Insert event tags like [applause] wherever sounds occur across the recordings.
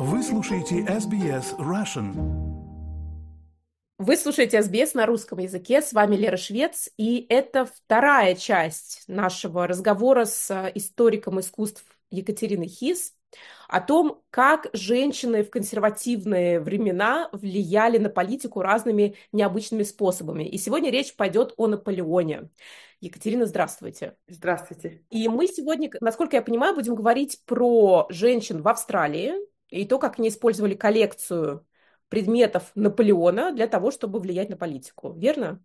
Вы слушаете SBS Russian. Вы слушаете SBS на русском языке. С вами Лера Швец, и это вторая часть нашего разговора с э, историком искусств Екатериной Хис о том, как женщины в консервативные времена влияли на политику разными необычными способами. И сегодня речь пойдет о Наполеоне. Екатерина, здравствуйте. Здравствуйте. И мы сегодня, насколько я понимаю, будем говорить про женщин в Австралии, и то, как они использовали коллекцию предметов Наполеона для того, чтобы влиять на политику. Верно?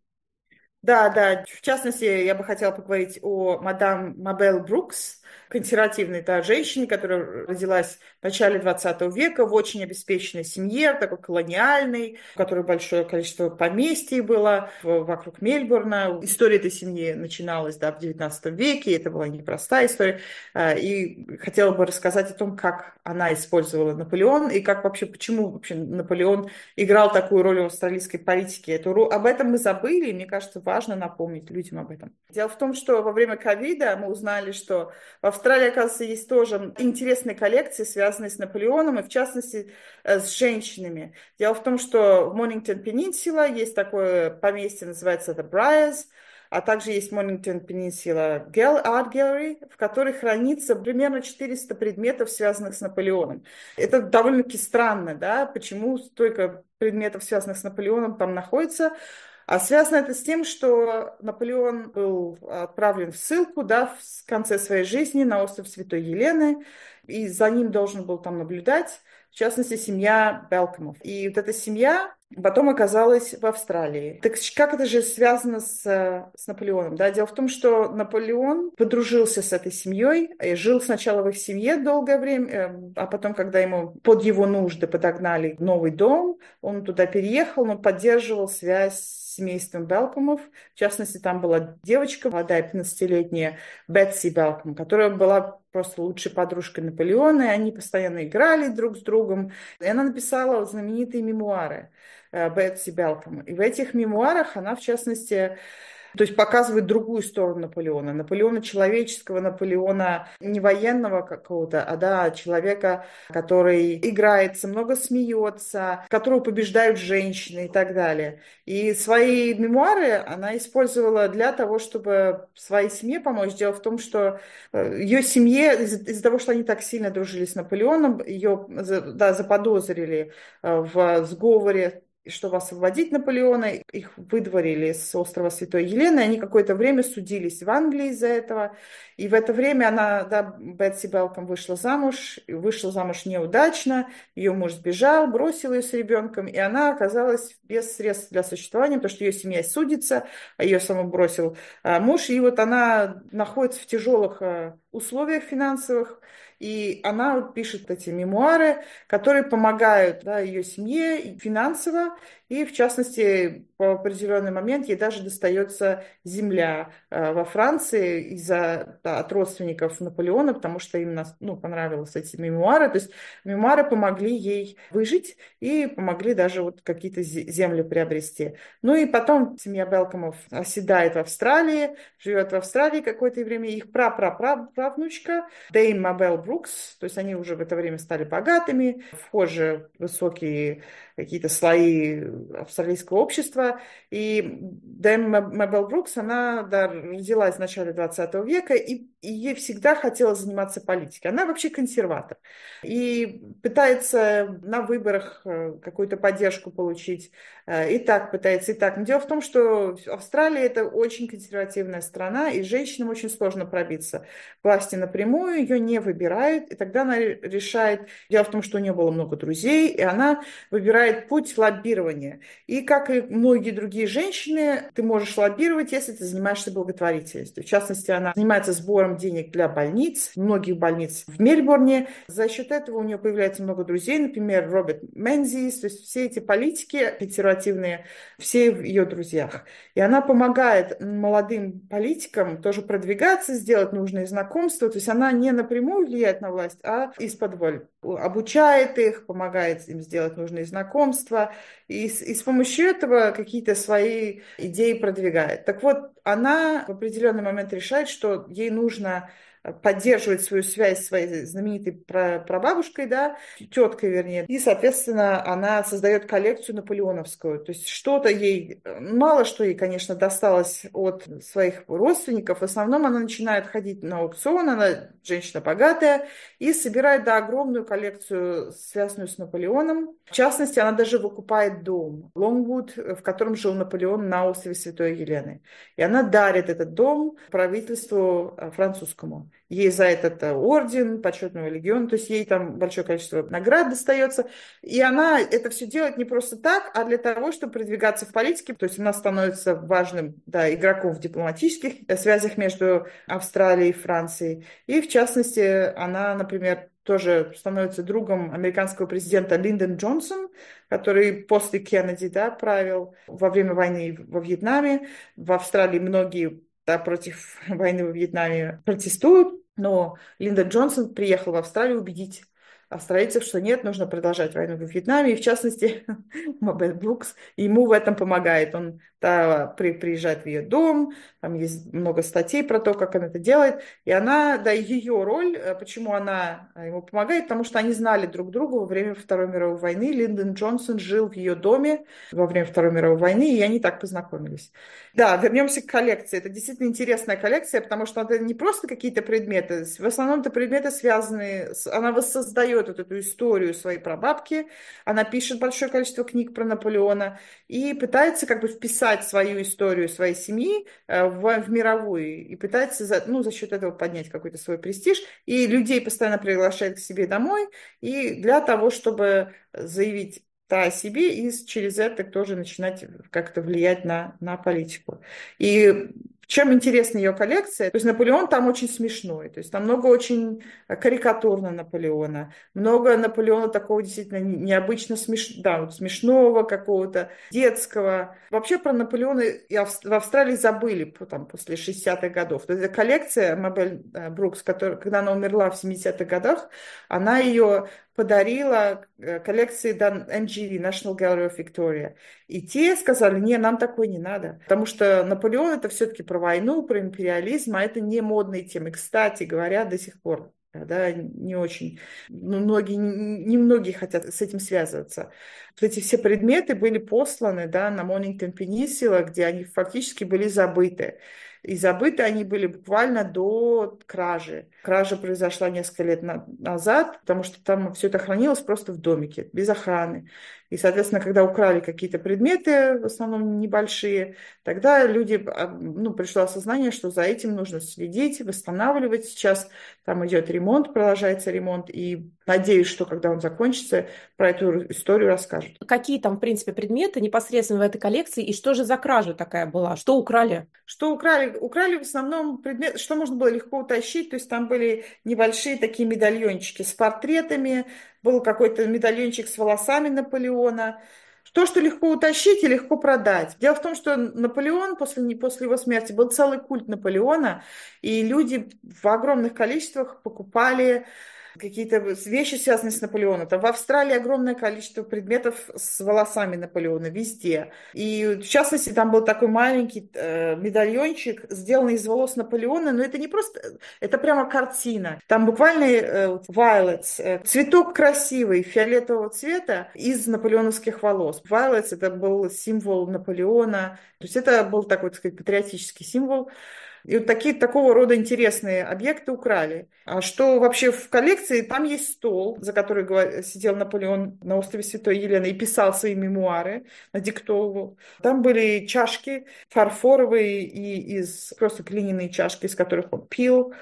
Да, да. В частности, я бы хотела поговорить о мадам Мабел Брукс, консервативной да, женщине, которая родилась в начале 20 века в очень обеспеченной семье, такой колониальной, у которой большое количество поместий было вокруг Мельбурна. История этой семьи начиналась да, в 19 веке, и это была непростая история. А, и хотела бы рассказать о том, как она использовала Наполеон и как вообще, почему вообще Наполеон играл такую роль в австралийской политике. Эту, об этом мы забыли, мне кажется, важно напомнить людям об этом. Дело в том, что во время ковида мы узнали, что в Австралии, оказывается, есть тоже интересные коллекции, связанные с Наполеоном, и в частности э, с женщинами. Дело в том, что в Монингтон Пенинсула есть такое поместье, называется The Briars, а также есть Mornington Peninsula Art Gallery, в которой хранится примерно 400 предметов, связанных с Наполеоном. Это довольно-таки странно, да, почему столько предметов, связанных с Наполеоном, там находится. А связано это с тем, что Наполеон был отправлен в ссылку да, в конце своей жизни на остров Святой Елены, и за ним должен был там наблюдать, в частности, семья Белкомов. И вот эта семья потом оказалась в Австралии. Так как это же связано с, с Наполеоном? Да? Дело в том, что Наполеон подружился с этой семьей, и э, жил сначала в их семье долгое время, э, а потом, когда ему под его нужды подогнали новый дом, он туда переехал, но поддерживал связь семейством Белкомов. В частности, там была девочка, молодая 15-летняя Бетси Белком, которая была просто лучшей подружкой Наполеона, и они постоянно играли друг с другом. И она написала знаменитые мемуары э, Бетси Белком. И в этих мемуарах она, в частности, то есть показывает другую сторону Наполеона. Наполеона человеческого, Наполеона не военного какого-то, а да, человека, который играется, много смеется, которого побеждают женщины и так далее. И свои мемуары она использовала для того, чтобы своей семье помочь. Дело в том, что э, ее семье из- из-за того, что они так сильно дружили с Наполеоном, ее да, заподозрили э, в сговоре чтобы освободить Наполеона. Их выдворили с острова Святой Елены. Они какое-то время судились в Англии из-за этого. И в это время она, да, Бетси Белком вышла замуж. Вышла замуж неудачно. Ее муж сбежал, бросил ее с ребенком. И она оказалась без средств для существования, потому что ее семья судится, а ее саму бросил а, муж. И вот она находится в тяжелых а, условиях финансовых, и она пишет эти мемуары, которые помогают да, ее семье финансово и, в частности, по определенный момент ей даже достается земля э, во Франции из-за да, от родственников Наполеона, потому что им ну, понравились эти мемуары. То есть мемуары помогли ей выжить и помогли даже вот какие-то земли приобрести. Ну и потом семья Белкомов оседает в Австралии, живет в Австралии какое-то время. Их прапраправнучка Дэйм Мабел Брукс, то есть они уже в это время стали богатыми, вхожи высокие какие-то слои э, австралийского общества. И Дэм Мэбел Брукс, она да, родилась в начале 20 века, и, и ей всегда хотелось заниматься политикой. Она вообще консерватор. И пытается на выборах э, какую-то поддержку получить. Э, и так пытается, и так. Но дело в том, что Австралия – это очень консервативная страна, и женщинам очень сложно пробиться к власти напрямую, ее не выбирают. И тогда она решает... Дело в том, что у нее было много друзей, и она выбирает выбирает путь лоббирования. И как и многие другие женщины, ты можешь лоббировать, если ты занимаешься благотворительностью. В частности, она занимается сбором денег для больниц, многих больниц в Мельбурне. За счет этого у нее появляется много друзей, например, Роберт Мензис, то есть все эти политики консервативные, все в ее друзьях. И она помогает молодым политикам тоже продвигаться, сделать нужные знакомства. То есть она не напрямую влияет на власть, а из-под воль. Обучает их, помогает им сделать нужные знакомства знакомства, и, и с помощью этого какие-то свои идеи продвигает. Так вот, она в определенный момент решает, что ей нужно поддерживает свою связь с своей знаменитой прабабушкой, да, теткой, вернее. И, соответственно, она создает коллекцию наполеоновскую. То есть что-то ей, э, мало что ей, конечно, досталось от своих родственников. В основном она начинает ходить на аукцион, она женщина богатая, и собирает, да, огромную коллекцию, связанную с Наполеоном. В частности, она даже выкупает дом Лонгвуд, в котором жил Наполеон на острове Святой Елены. И она дарит этот дом правительству э, французскому. Ей за этот э, орден почетного легиона, то есть ей там большое количество наград достается. И она это все делает не просто так, а для того, чтобы продвигаться в политике. То есть она становится важным да, игроком в дипломатических э, связях между Австралией и Францией. И в частности, она, например, тоже становится другом американского президента Линдон Джонсон, который после Кеннеди да, правил во время войны во Вьетнаме. В Австралии многие да, против [laughs] войны во Вьетнаме протестуют, но Линда Джонсон приехала в Австралию убедить что нет, нужно продолжать войну во Вьетнаме. И в частности, [laughs] Мобет Брукс ему в этом помогает. Он та, при, приезжает в ее дом, там есть много статей про то, как она это делает. И она, да, ее роль, э, почему она э, ему помогает, потому что они знали друг друга во время Второй мировой войны. Линдон Джонсон жил в ее доме во время Второй мировой войны, и они так познакомились. Да, вернемся к коллекции. Это действительно интересная коллекция, потому что это не просто какие-то предметы. В основном это предметы связанные. с... Она воссоздает берет вот эту историю своей прабабки, она пишет большое количество книг про Наполеона и пытается как бы вписать свою историю своей семьи э, в, в мировую и пытается за, ну, за счет этого поднять какой-то свой престиж и людей постоянно приглашает к себе домой и для того, чтобы заявить о себе и через это тоже начинать как-то влиять на, на политику. И чем интересна ее коллекция? То есть Наполеон там очень смешной, то есть там много очень карикатурно Наполеона, много Наполеона такого действительно необычно смеш... да, смешного какого-то, детского. Вообще про Наполеона в Австралии забыли там, после 60-х годов. То есть коллекция Мабель Брукс, которая, когда она умерла в 70-х годах, она ее подарила э, коллекции NGV, National Gallery of Victoria. И те сказали, не, нам такой не надо. Потому что Наполеон это все-таки про войну, про империализм, а это не модные темы. Кстати говоря, до сих пор да, не очень, ну, многие, не многие хотят с этим связываться вот эти все предметы были посланы да, на Моннингтон Пенисила, где они фактически были забыты. И забыты они были буквально до кражи. Кража произошла несколько лет на- назад, потому что там все это хранилось просто в домике, без охраны. И, соответственно, когда украли какие-то предметы, в основном небольшие, тогда люди, а, ну, пришло осознание, что за этим нужно следить, восстанавливать. Сейчас там идет ремонт, продолжается ремонт, и надеюсь, что когда он закончится, про эту историю расскажут. Какие там, в принципе, предметы непосредственно в этой коллекции и что же за кража такая была? Что украли? Что украли? Украли в основном предметы, что можно было легко утащить. То есть там были небольшие такие медальончики с портретами, был какой-то медальончик с волосами Наполеона. То, что легко утащить и легко продать. Дело в том, что Наполеон после, после его смерти был целый культ Наполеона, и люди в огромных количествах покупали какие-то вещи, связанные с Наполеоном. Там в Австралии огромное количество предметов с волосами Наполеона везде. И в частности, там был такой маленький э, медальончик, сделанный из волос Наполеона, но это не просто, это прямо картина. Там буквально э, э, цветок красивый, фиолетового цвета из наполеоновских волос. Violets – это был символ Наполеона. То есть это был такой, так сказать, патриотический символ. И вот такие, такого рода интересные объекты украли. А что вообще в коллекции? Там есть стол, за который сидел Наполеон на острове Святой Елены и писал свои мемуары, надиктовывал. Там были чашки фарфоровые и из просто глиняные чашки, из которых он пил.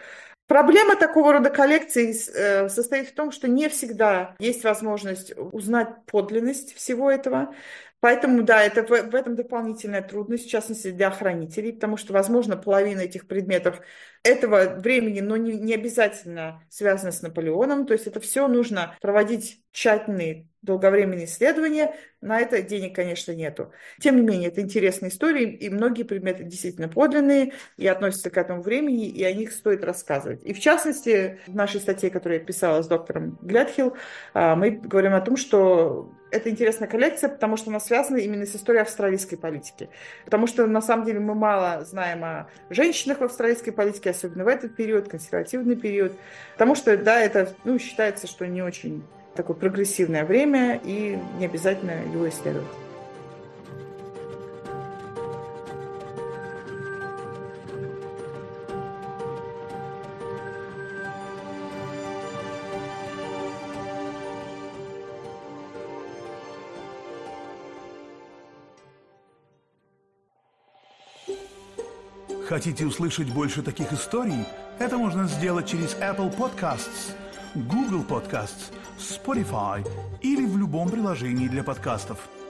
Проблема такого рода коллекций э, состоит в том, что не всегда есть возможность узнать подлинность всего этого. Поэтому, да, это, в, в этом дополнительная трудность, в частности, для хранителей, потому что, возможно, половина этих предметов этого времени, но не, не обязательно связана с Наполеоном. То есть это все нужно проводить тщательные долговременные исследования. На это денег, конечно, нету. Тем не менее, это интересная история, и многие предметы действительно подлинные и относятся к этому времени, и о них стоит рассказывать. И в частности, в нашей статье, которую я писала с доктором Глядхилл, а, мы говорим о том, что это интересная коллекция, потому что она связана именно с историей австралийской политики. Потому что, на самом деле, мы мало знаем о женщинах в австралийской политике, особенно в этот период, консервативный период. Потому что, да, это ну, считается, что не очень такое прогрессивное время, и не обязательно его исследовать. Хотите услышать больше таких историй? Это можно сделать через Apple Podcasts, Google Podcasts, Spotify или в любом приложении для подкастов.